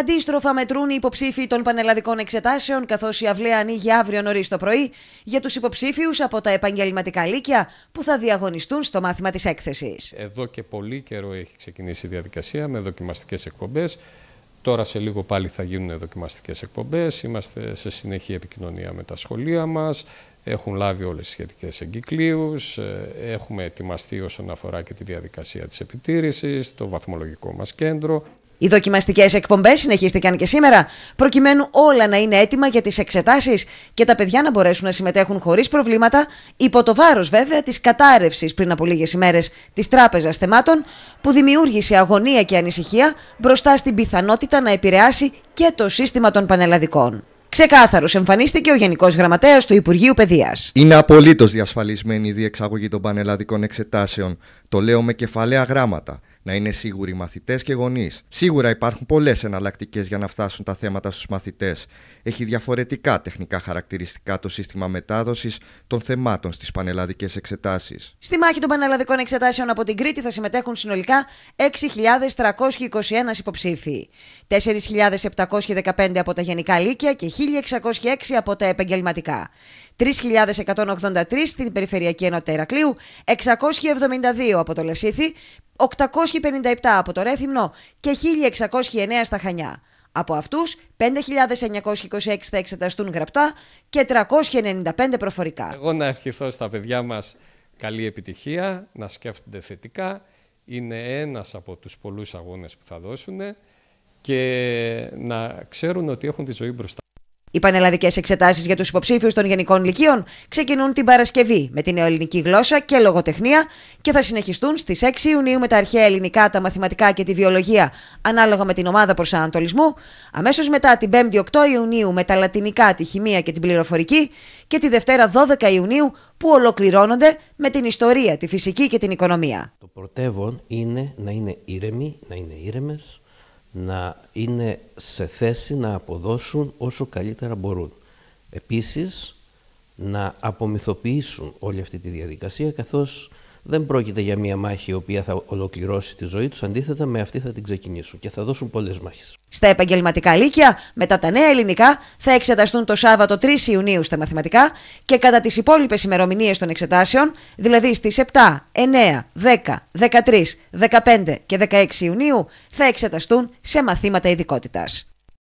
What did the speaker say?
Αντίστροφα μετρούν οι υποψήφοι των πανελλαδικών εξετάσεων, καθώς η αυλαία ανοίγει αύριο νωρίς το πρωί για τους υποψήφιους από τα επαγγελματικά λύκεια που θα διαγωνιστούν στο μάθημα της έκθεσης. Εδώ και πολύ καιρό έχει ξεκινήσει η διαδικασία με δοκιμαστικές εκπομπές. Τώρα σε λίγο πάλι θα γίνουν δοκιμαστικές εκπομπές. είμαστε σε συνεχή επικοινωνία με τα σχολεία μας, έχουν λάβει όλες τις σχετικές εγκυκλίους. Ε, έχουμε ετοιμαστεί όσον αφορά και τη διαδικασία της επιτήρησης, το βαθμολογικό μας κέντρο. Οι δοκιμαστικές εκπομπές συνεχίστηκαν και σήμερα, προκειμένου όλα να είναι έτοιμα για τις εξετάσεις και τα παιδιά να μπορέσουν να συμμετέχουν χωρίς προβλήματα, υπό το βάρος βέβαια της κατάρρευσης πριν από λίγες ημέρες της Τράπεζας Θεμάτων, που δημιούργησε αγωνία και ανησυχία μπροστά στην πιθανότητα να επηρεάσει και το σύστημα των πανελλαδικών. Ξεκάθαρος εμφανίστηκε ο Γενικός Γραμματέας του Υπουργείου Παιδείας. Είναι απολύτως διασφαλισμένη η διεξαγωγή των πανελλαδικών εξετάσεων. Το λέω με κεφαλαία γράμματα να είναι σίγουροι μαθητές και γονείς. Σίγουρα υπάρχουν πολλές εναλλακτικές για να φτάσουν τα θέματα στους μαθητές. Έχει διαφορετικά τεχνικά χαρακτηριστικά το σύστημα μετάδοσης των θεμάτων στις πανελλαδικές εξετάσεις. Στη μάχη των πανελλαδικών εξετάσεων από την Κρήτη θα συμμετέχουν συνολικά 6.321 υποψήφοι. 4.715 από τα γενικά λύκεια και 1.606 από τα επαγγελματικά. 3.183 στην Περιφερειακή Ενότητα Ερακλείου, 672 από το Λεσίθι, 857 από το Ρέθυμνο και 1.609 στα Χανιά. Από αυτούς, 5.926 θα εξεταστούν γραπτά και 395 προφορικά. Εγώ να ευχηθώ στα παιδιά μας καλή επιτυχία, να σκέφτονται θετικά. Είναι ένας από τους πολλούς αγώνες που θα δώσουν και να ξέρουν ότι έχουν τη ζωή μπροστά. Οι πανελλαδικές εξετάσεις για τους υποψήφιους των γενικών λυκείων ξεκινούν την Παρασκευή με την ελληνική γλώσσα και λογοτεχνία και θα συνεχιστούν στις 6 Ιουνίου με τα αρχαία ελληνικά, τα μαθηματικά και τη βιολογία ανάλογα με την ομάδα προσανατολισμού, αμέσως μετά την 5η 8 Ιουνίου με τα λατινικά, τη χημεία και την πληροφορική και τη Δευτέρα 12 Ιουνίου που ολοκληρώνονται με την ιστορία, τη φυσική και την οικονομία. Το πρωτεύον είναι να είναι ήρεμοι, να είναι ήρεμες να είναι σε θέση να αποδώσουν όσο καλύτερα μπορούν. Επίσης, να απομυθοποιήσουν όλη αυτή τη διαδικασία, καθώς δεν πρόκειται για μία μάχη η οποία θα ολοκληρώσει τη ζωή τους. Αντίθετα, με αυτή θα την ξεκινήσουν και θα δώσουν πολλές μάχες. Στα επαγγελματικά λύκεια, μετά τα νέα ελληνικά, θα εξεταστούν το Σάββατο 3 Ιουνίου στα μαθηματικά και κατά τις υπόλοιπες ημερομηνίες των εξετάσεων, δηλαδή στις 7, 9, 10, 13, 15 και 16 Ιουνίου, θα εξεταστούν σε μαθήματα ειδικότητας.